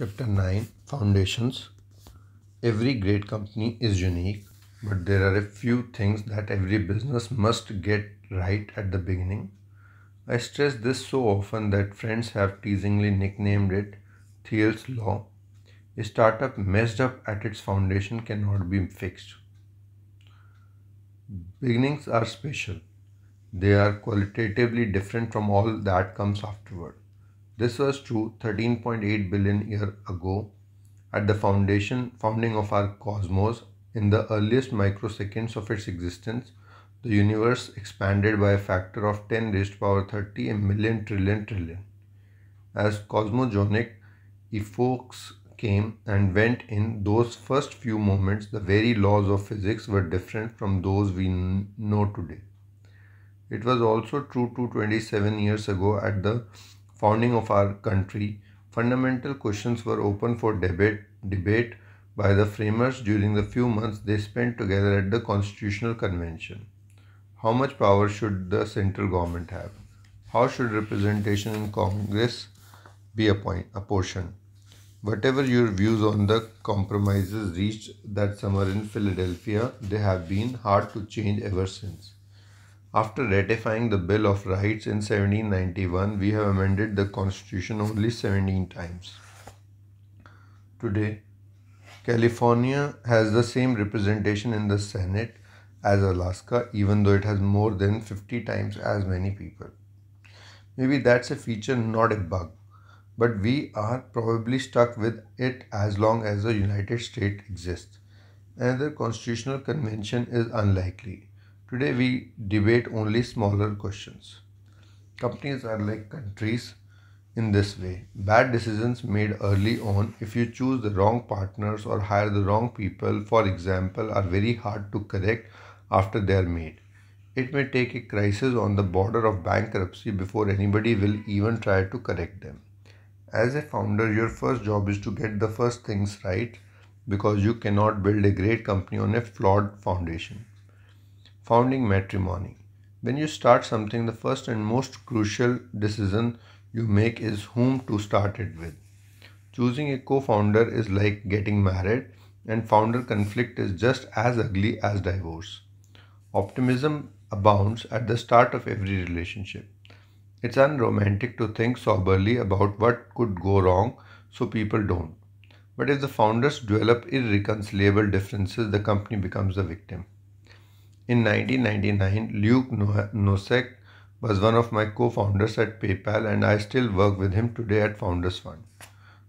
Chapter 9 Foundations Every great company is unique, but there are a few things that every business must get right at the beginning. I stress this so often that friends have teasingly nicknamed it Thiel's Law. A startup messed up at its foundation cannot be fixed. Beginnings are special, they are qualitatively different from all that comes afterward. This was true 13.8 billion years ago at the foundation founding of our cosmos in the earliest microseconds of its existence the universe expanded by a factor of 10 raised to power 30 a million trillion trillion as cosmogonic epochs came and went in those first few moments the very laws of physics were different from those we know today it was also true 227 years ago at the founding of our country, fundamental questions were open for debate, debate by the framers during the few months they spent together at the Constitutional Convention. How much power should the central government have? How should representation in Congress be apportioned? Whatever your views on the compromises reached that summer in Philadelphia, they have been hard to change ever since. After ratifying the Bill of Rights in 1791, we have amended the Constitution only 17 times. Today, California has the same representation in the Senate as Alaska, even though it has more than 50 times as many people. Maybe that's a feature, not a bug, but we are probably stuck with it as long as the United States exists. Another constitutional convention is unlikely. Today we debate only smaller questions. Companies are like countries in this way. Bad decisions made early on, if you choose the wrong partners or hire the wrong people, for example, are very hard to correct after they are made. It may take a crisis on the border of bankruptcy before anybody will even try to correct them. As a founder, your first job is to get the first things right because you cannot build a great company on a flawed foundation founding matrimony. When you start something, the first and most crucial decision you make is whom to start it with. Choosing a co founder is like getting married, and founder conflict is just as ugly as divorce. Optimism abounds at the start of every relationship. It's unromantic to think soberly about what could go wrong, so people don't. But if the founders develop irreconcilable differences, the company becomes the victim. In 1999, Luke Nosek was one of my co-founders at PayPal and I still work with him today at Founders Fund.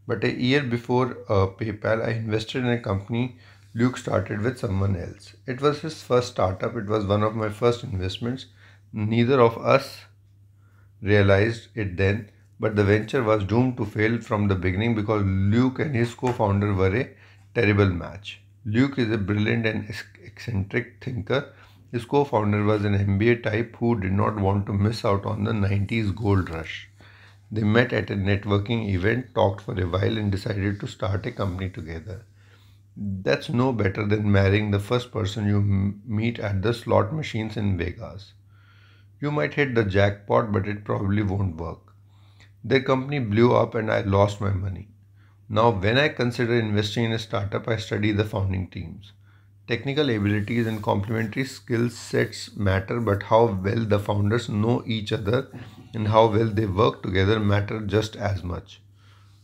But a year before uh, PayPal, I invested in a company Luke started with someone else. It was his first startup. It was one of my first investments. Neither of us realized it then, but the venture was doomed to fail from the beginning because Luke and his co founder were a terrible match. Luke is a brilliant and eccentric thinker his co founder was an MBA type who did not want to miss out on the 90s gold rush. They met at a networking event, talked for a while, and decided to start a company together. That's no better than marrying the first person you m- meet at the slot machines in Vegas. You might hit the jackpot, but it probably won't work. Their company blew up, and I lost my money. Now, when I consider investing in a startup, I study the founding teams. Technical abilities and complementary skill sets matter, but how well the founders know each other and how well they work together matter just as much.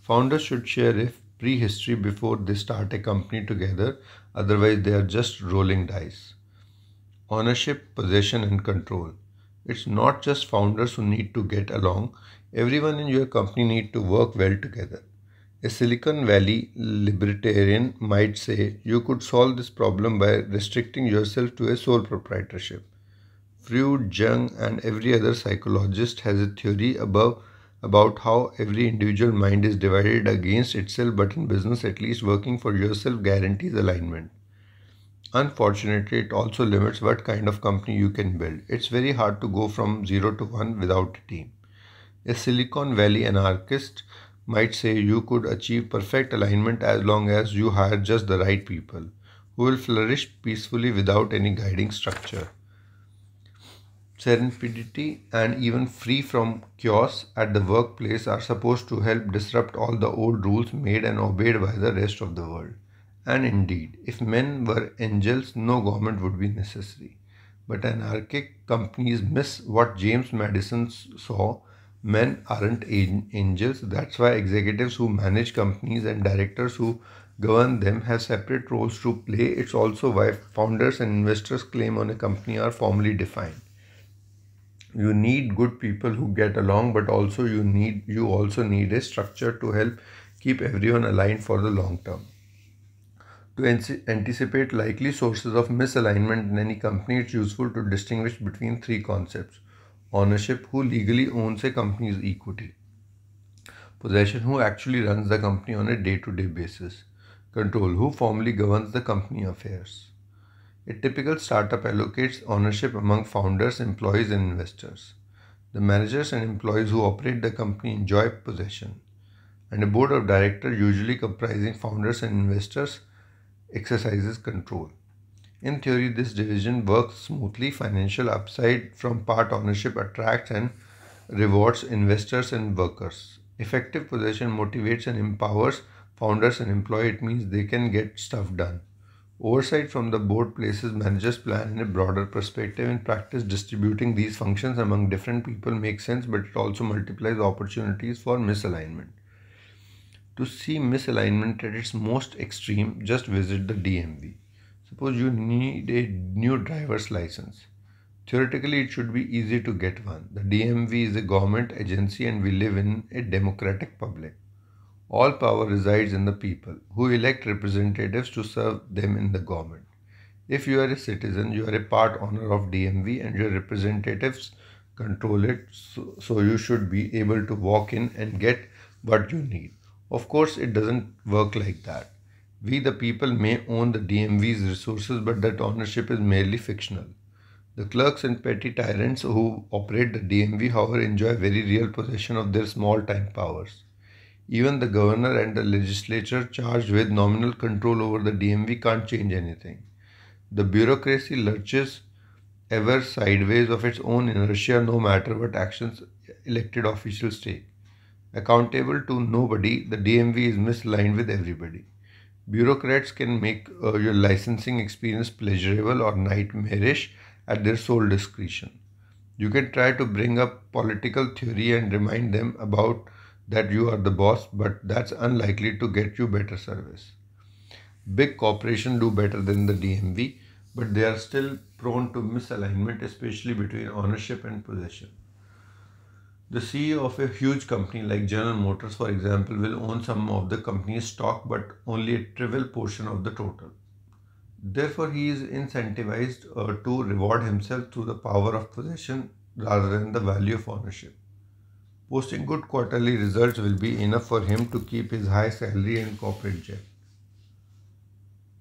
Founders should share if prehistory before they start a company together, otherwise, they are just rolling dice. Ownership, possession, and control. It's not just founders who need to get along, everyone in your company need to work well together. A Silicon Valley libertarian might say you could solve this problem by restricting yourself to a sole proprietorship. Freud, Jung, and every other psychologist has a theory above about how every individual mind is divided against itself, but in business, at least working for yourself guarantees alignment. Unfortunately, it also limits what kind of company you can build. It's very hard to go from zero to one without a team. A Silicon Valley anarchist might say you could achieve perfect alignment as long as you hire just the right people who will flourish peacefully without any guiding structure. Serendipity and even free from chaos at the workplace are supposed to help disrupt all the old rules made and obeyed by the rest of the world. And indeed, if men were angels, no government would be necessary. But anarchic companies miss what James Madison saw men aren't angels. That's why executives who manage companies and directors who govern them have separate roles to play. It's also why founders and investors' claim on a company are formally defined. You need good people who get along, but also you need you also need a structure to help keep everyone aligned for the long term. To anticipate likely sources of misalignment in any company, it's useful to distinguish between three concepts ownership who legally owns a company's equity, possession who actually runs the company on a day to day basis, control who formally governs the company affairs. A typical startup allocates ownership among founders, employees, and investors. The managers and employees who operate the company enjoy possession, and a board of directors, usually comprising founders and investors, exercises control. In theory, this division works smoothly. Financial upside from part ownership attracts and rewards investors and workers. Effective possession motivates and empowers founders and employees. It means they can get stuff done. Oversight from the board places managers' plan in a broader perspective. In practice, distributing these functions among different people makes sense, but it also multiplies opportunities for misalignment. To see misalignment at its most extreme, just visit the DMV. Suppose you need a new driver's license. Theoretically, it should be easy to get one. The DMV is a government agency and we live in a democratic public. All power resides in the people who elect representatives to serve them in the government. If you are a citizen, you are a part owner of DMV and your representatives control it, so, so you should be able to walk in and get what you need. Of course, it doesn't work like that. We, the people, may own the DMV's resources, but that ownership is merely fictional. The clerks and petty tyrants who operate the DMV, however, enjoy very real possession of their small time powers. Even the governor and the legislature charged with nominal control over the DMV can't change anything. The bureaucracy lurches ever sideways of its own inertia no matter what actions elected officials take. Accountable to nobody, the DMV is misaligned with everybody. Bureaucrats can make uh, your licensing experience pleasurable or nightmarish at their sole discretion. You can try to bring up political theory and remind them about that you are the boss, but that's unlikely to get you better service. Big corporations do better than the DMV, but they are still prone to misalignment, especially between ownership and possession. The CEO of a huge company like General Motors, for example, will own some of the company's stock but only a trivial portion of the total. Therefore, he is incentivized uh, to reward himself through the power of possession rather than the value of ownership. Posting good quarterly results will be enough for him to keep his high salary and corporate jet.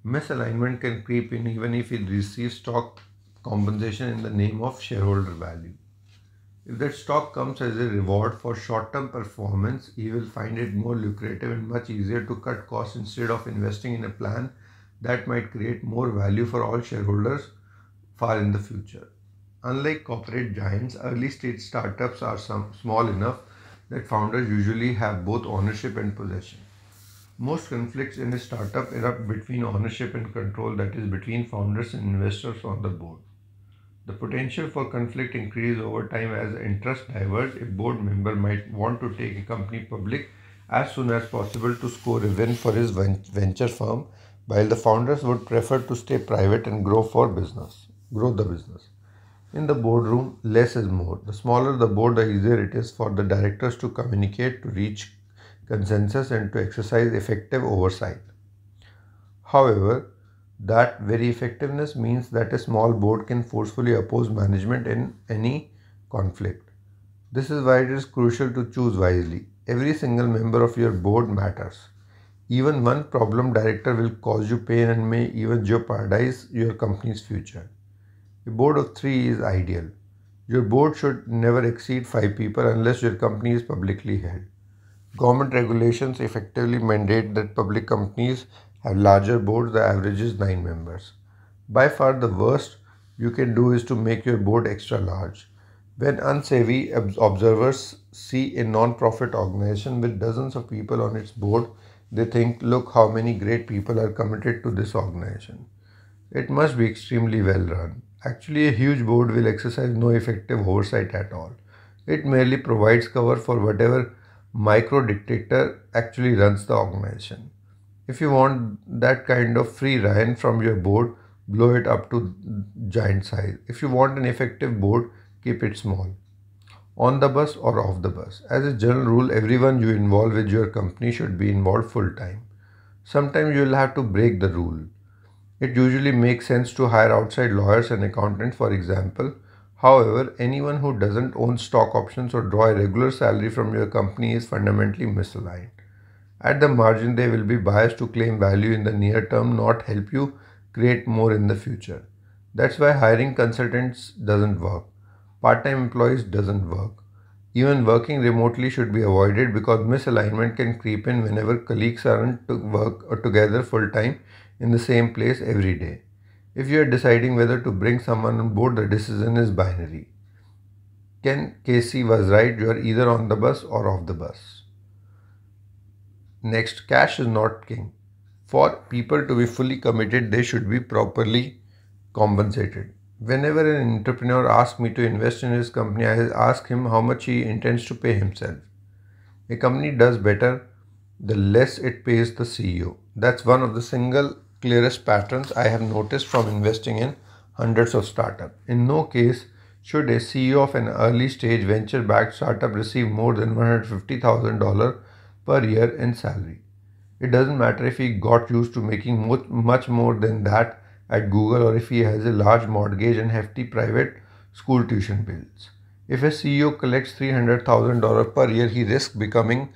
Misalignment can creep in even if he receives stock compensation in the name of shareholder value. If that stock comes as a reward for short term performance, you will find it more lucrative and much easier to cut costs instead of investing in a plan that might create more value for all shareholders far in the future. Unlike corporate giants, early stage startups are some, small enough that founders usually have both ownership and possession. Most conflicts in a startup erupt between ownership and control, that is, between founders and investors on the board. The potential for conflict increases over time as interests diverge. A board member might want to take a company public as soon as possible to score a win for his venture firm, while the founders would prefer to stay private and grow for business, grow the business. In the boardroom, less is more. The smaller the board, the easier it is for the directors to communicate, to reach consensus, and to exercise effective oversight. However, that very effectiveness means that a small board can forcefully oppose management in any conflict. This is why it is crucial to choose wisely. Every single member of your board matters. Even one problem director will cause you pain and may even jeopardize your company's future. A board of three is ideal. Your board should never exceed five people unless your company is publicly held. Government regulations effectively mandate that public companies have larger boards, the average is 9 members. By far the worst you can do is to make your board extra large. When unsavvy observers see a non-profit organization with dozens of people on its board, they think, look how many great people are committed to this organization. It must be extremely well run. Actually, a huge board will exercise no effective oversight at all. It merely provides cover for whatever micro dictator actually runs the organization. If you want that kind of free Ryan from your board, blow it up to giant size. If you want an effective board, keep it small. On the bus or off the bus. As a general rule, everyone you involve with your company should be involved full time. Sometimes you'll have to break the rule. It usually makes sense to hire outside lawyers and accountants, for example. However, anyone who doesn't own stock options or draw a regular salary from your company is fundamentally misaligned. At the margin, they will be biased to claim value in the near term, not help you create more in the future. That's why hiring consultants doesn't work. Part-time employees doesn't work. Even working remotely should be avoided because misalignment can creep in whenever colleagues aren't to work or together full-time in the same place every day. If you are deciding whether to bring someone on board, the decision is binary. Ken Casey was right, you are either on the bus or off the bus. Next, cash is not king. For people to be fully committed, they should be properly compensated. Whenever an entrepreneur asks me to invest in his company, I ask him how much he intends to pay himself. A company does better the less it pays the CEO. That's one of the single clearest patterns I have noticed from investing in hundreds of startups. In no case should a CEO of an early stage venture backed startup receive more than $150,000 per year in salary. It doesn't matter if he got used to making much more than that at Google or if he has a large mortgage and hefty private school tuition bills. If a CEO collects $300,000 per year, he risks becoming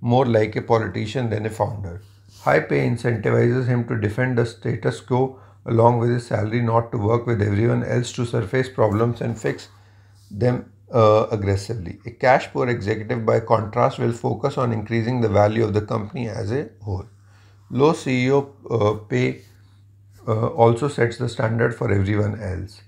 more like a politician than a founder. High pay incentivizes him to defend the status quo along with his salary, not to work with everyone else to surface problems and fix them uh, aggressively. A cash poor executive, by contrast, will focus on increasing the value of the company as a whole. Low CEO uh, pay uh, also sets the standard for everyone else.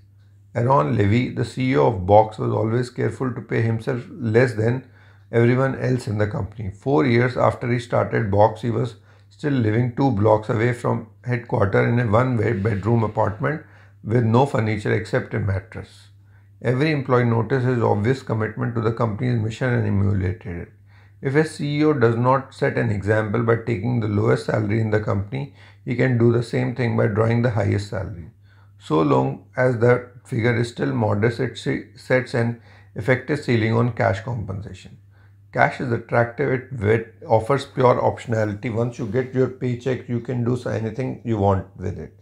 Aaron Levy, the CEO of Box, was always careful to pay himself less than everyone else in the company. Four years after he started Box, he was still living two blocks away from headquarters in a one bedroom apartment with no furniture except a mattress. Every employee notices obvious commitment to the company's mission and emulated it. If a CEO does not set an example by taking the lowest salary in the company, he can do the same thing by drawing the highest salary. So long as the figure is still modest, it sets an effective ceiling on cash compensation. Cash is attractive, it offers pure optionality. Once you get your paycheck, you can do anything you want with it.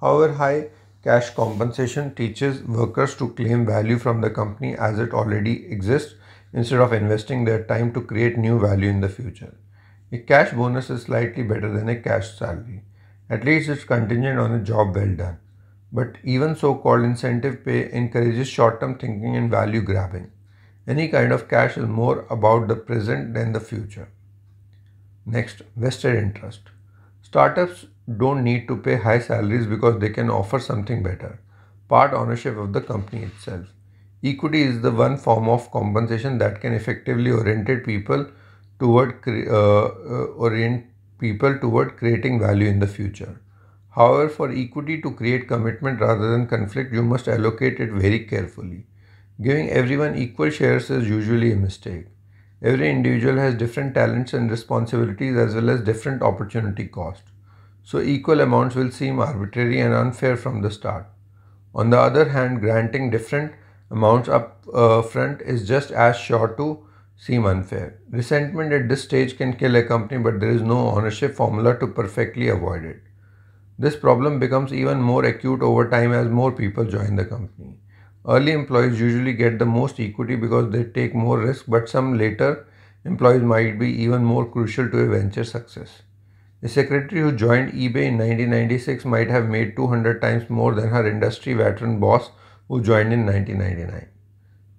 However, high Cash compensation teaches workers to claim value from the company as it already exists instead of investing their time to create new value in the future. A cash bonus is slightly better than a cash salary. At least it's contingent on a job well done. But even so called incentive pay encourages short term thinking and value grabbing. Any kind of cash is more about the present than the future. Next, vested interest. Startups don't need to pay high salaries because they can offer something better. Part ownership of the company itself. Equity is the one form of compensation that can effectively orientate people toward uh, uh, orient people toward creating value in the future. However, for equity to create commitment rather than conflict, you must allocate it very carefully. Giving everyone equal shares is usually a mistake. Every individual has different talents and responsibilities as well as different opportunity cost so equal amounts will seem arbitrary and unfair from the start. On the other hand, granting different amounts up uh, front is just as sure to seem unfair. Resentment at this stage can kill a company but there is no ownership formula to perfectly avoid it. This problem becomes even more acute over time as more people join the company. Early employees usually get the most equity because they take more risk but some later employees might be even more crucial to a venture success. The secretary who joined eBay in 1996 might have made 200 times more than her industry veteran boss who joined in 1999.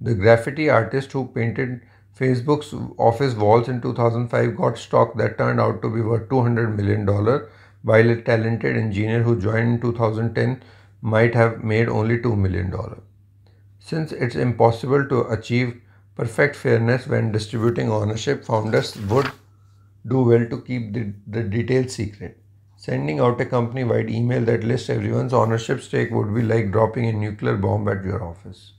The graffiti artist who painted Facebook's office walls in 2005 got stock that turned out to be worth $200 million, while a talented engineer who joined in 2010 might have made only $2 million. Since it's impossible to achieve perfect fairness when distributing ownership, founders would do well to keep the, the details secret. Sending out a company wide email that lists everyone's ownership stake would be like dropping a nuclear bomb at your office.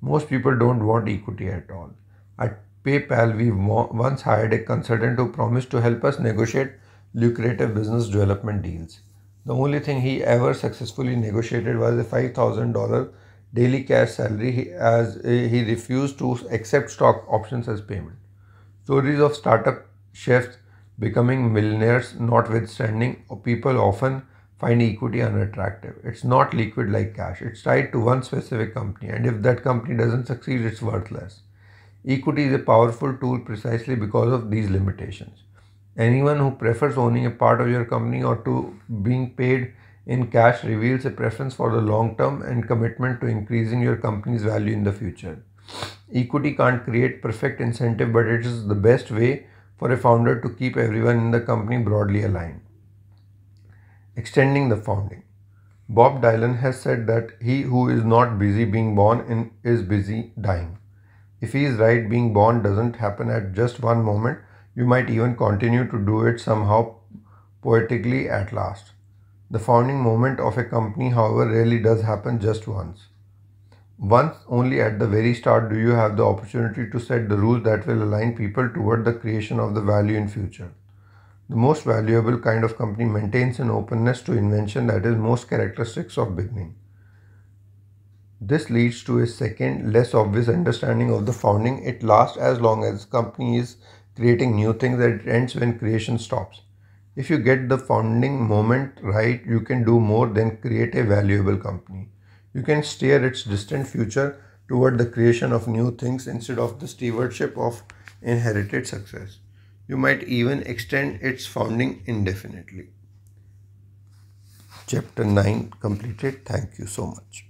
Most people don't want equity at all. At PayPal, we once hired a consultant who promised to help us negotiate lucrative business development deals. The only thing he ever successfully negotiated was a $5,000 daily cash salary as he refused to accept stock options as payment. Stories of startup chefs becoming millionaires notwithstanding, people often find equity unattractive. It's not liquid like cash. It's tied to one specific company and if that company doesn't succeed, it's worthless. Equity is a powerful tool precisely because of these limitations. Anyone who prefers owning a part of your company or to being paid in cash reveals a preference for the long term and commitment to increasing your company's value in the future. Equity can't create perfect incentive, but it is the best way for a founder to keep everyone in the company broadly aligned. Extending the founding. Bob Dylan has said that he who is not busy being born in, is busy dying. If he is right, being born doesn't happen at just one moment. You might even continue to do it somehow poetically at last. The founding moment of a company, however, rarely does happen just once. Once only at the very start do you have the opportunity to set the rules that will align people toward the creation of the value in future. The most valuable kind of company maintains an openness to invention that is most characteristics of beginning. This leads to a second, less obvious understanding of the founding. It lasts as long as company is creating new things that it ends when creation stops. If you get the founding moment right, you can do more than create a valuable company you can steer its distant future toward the creation of new things instead of the stewardship of inherited success. You might even extend its founding indefinitely. Chapter 9 completed. Thank you so much.